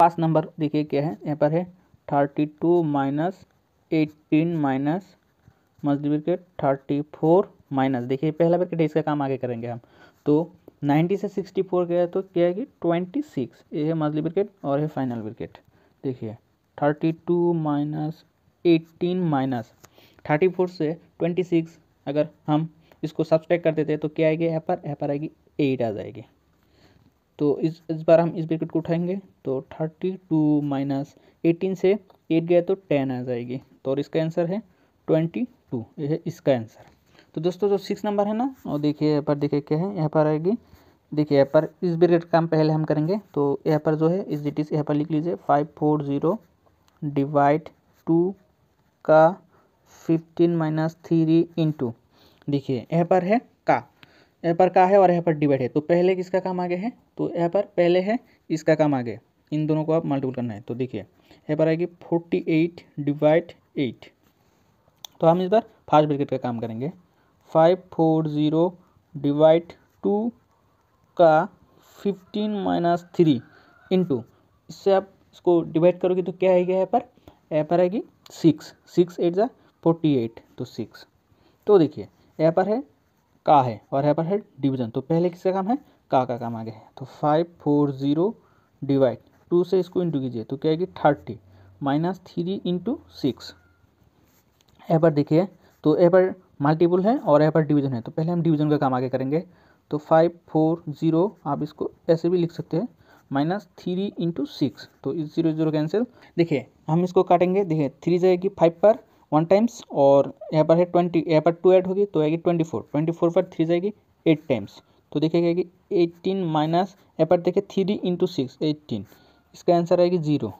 पास number देखिए क्या है यहाँ पर है thirty two minus eighteen minus multi bracket thirty four minus देखिए पहला ब्रिकेट इसका काम आगे करेंगे हम तो नाइन्टी से सिक्सटी फोर गया तो क्या है कि ट्वेंटी सिक्स ये है मजली ब्रिकेट और है फाइनल विकेट देखिए thirty two minus eighteen minus thirty four से ट्वेंटी सिक्स अगर हम इसको सब्सक्राइब कर देते हैं तो क्या आएगी यहाँ पर यहाँ पर आएगी एट आ जाएगी तो इस इस बार हम इस ब्रैकेट को उठाएंगे तो थर्टी टू माइनस एटीन से एट गया तो टेन आ जाएगी तो और इसका आंसर है ट्वेंटी टू ये है इसका आंसर तो दोस्तों जो सिक्स नंबर है ना वो देखिए यहाँ पर देखिए क्या है यहाँ पर आएगी देखिए यहाँ पर इस ब्रिकेट का काम पहले हम करेंगे तो यहाँ पर जो है इस डिटीज यहाँ पर लिख लीजिए five four zero divide two का फिफ्टीन माइनस थ्री इंटू देखिए यहाँ पर है का यहाँ पर का है और यहाँ पर डिवाइड है तो पहले किसका काम आगे है तो यहाँ पर पहले है इसका काम आगे इन दोनों को आप मल्टीपल करना है तो देखिए यहाँ पर आएगी फोर्टी एट डिवाइड एट तो हम इस बार फास्ट ब्रिकेट का काम करेंगे five four zero divide two का फिफ्टीन माइनस थ्री इंटू इससे आप इसको डिवाइड करोगे तो क्या आएगा यहाँ पर यहाँ पर आएगी सिक्स सिक्स एट ज़ा फोर्टी एट तो सिक्स तो देखिए यहाँ पर है का है और यहाँ पर है डिवीजन तो पहले किसका काम है का का काम आगे है तो five four zero divide two से इसको इंटू कीजिए तो क्या आएगी thirty minus three into six यहाँ पर देखिए तो यहाँ पर मल्टीपल है और यहाँ पर डिवीजन है तो पहले हम डिवीजन का काम आगे करेंगे तो फाइव फोर ज़ीरो आप इसको ऐसे भी लिख सकते हैं माइनस थ्री इंटू सिक्स तो इस जीरो जीरो कैंसिल देखिए हम इसको काटेंगे देखिए थ्री जाएगी फाइव पर वन टाइम्स और यहाँ पर है ट्वेंटी यहाँ पर टू ऐड होगी तो आएगी ट्वेंटी फोर ट्वेंटी फोर पर थ्री जाएगी एट टाइम्स तो देखिए क्या एट्टीन माइनस यहाँ पर देखिए थ्री इंटू सिक्स एट्टीन इसका आंसर आएगी जीरो